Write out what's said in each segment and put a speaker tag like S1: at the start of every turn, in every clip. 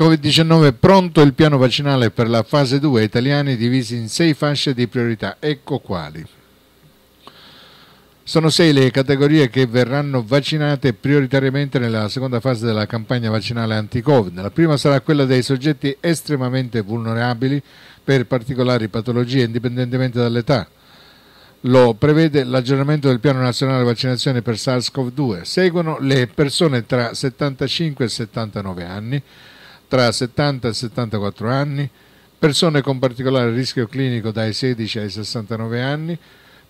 S1: Covid-19 pronto il piano vaccinale per la fase 2 italiani divisi in sei fasce di priorità. Ecco quali. Sono sei le categorie che verranno vaccinate prioritariamente nella seconda fase della campagna vaccinale anti-Covid. La prima sarà quella dei soggetti estremamente vulnerabili per particolari patologie indipendentemente dall'età. Lo prevede l'aggiornamento del piano nazionale vaccinazione per SARS-CoV-2. Seguono le persone tra 75 e 79 anni tra 70 e 74 anni, persone con particolare rischio clinico dai 16 ai 69 anni,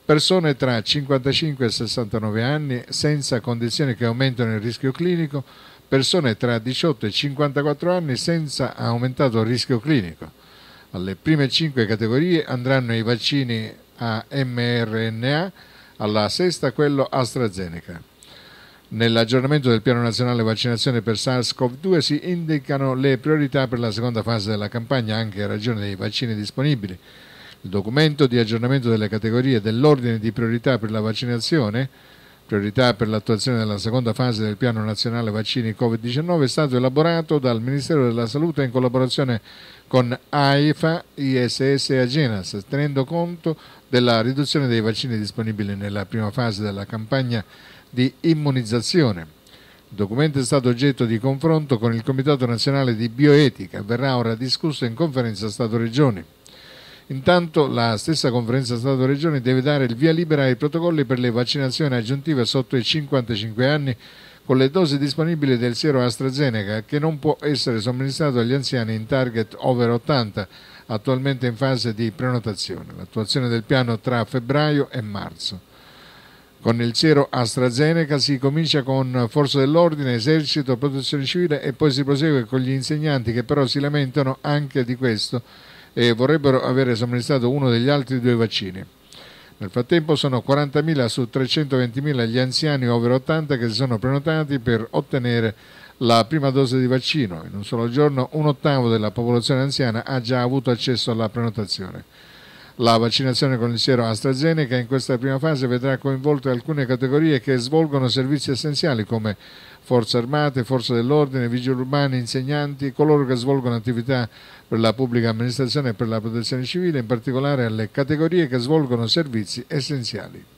S1: persone tra 55 e 69 anni senza condizioni che aumentano il rischio clinico, persone tra 18 e 54 anni senza aumentato rischio clinico. Alle prime cinque categorie andranno i vaccini a mRNA, alla sesta quello AstraZeneca. Nell'aggiornamento del piano nazionale vaccinazione per SARS-CoV-2 si indicano le priorità per la seconda fase della campagna anche a ragione dei vaccini disponibili. Il documento di aggiornamento delle categorie dell'ordine di priorità per la vaccinazione priorità per l'attuazione della seconda fase del piano nazionale vaccini Covid-19 è stato elaborato dal Ministero della Salute in collaborazione con AIFA, ISS e Agenas, tenendo conto della riduzione dei vaccini disponibili nella prima fase della campagna di immunizzazione. Il documento è stato oggetto di confronto con il Comitato Nazionale di Bioetica, e verrà ora discusso in conferenza Stato-Regioni. Intanto la stessa conferenza Stato-Regioni deve dare il via libera ai protocolli per le vaccinazioni aggiuntive sotto i 55 anni con le dosi disponibili del siero AstraZeneca che non può essere somministrato agli anziani in target over 80 attualmente in fase di prenotazione. L'attuazione del piano tra febbraio e marzo. Con il siero AstraZeneca si comincia con Forza dell'Ordine, Esercito, Protezione Civile e poi si prosegue con gli insegnanti che però si lamentano anche di questo e vorrebbero avere somministrato uno degli altri due vaccini. Nel frattempo sono 40.000 su 320.000 gli anziani over 80 che si sono prenotati per ottenere la prima dose di vaccino. In un solo giorno un ottavo della popolazione anziana ha già avuto accesso alla prenotazione. La vaccinazione con il siero AstraZeneca in questa prima fase vedrà coinvolte alcune categorie che svolgono servizi essenziali come forze armate, forze dell'ordine, vigili urbani, insegnanti, coloro che svolgono attività per la pubblica amministrazione e per la protezione civile, in particolare alle categorie che svolgono servizi essenziali.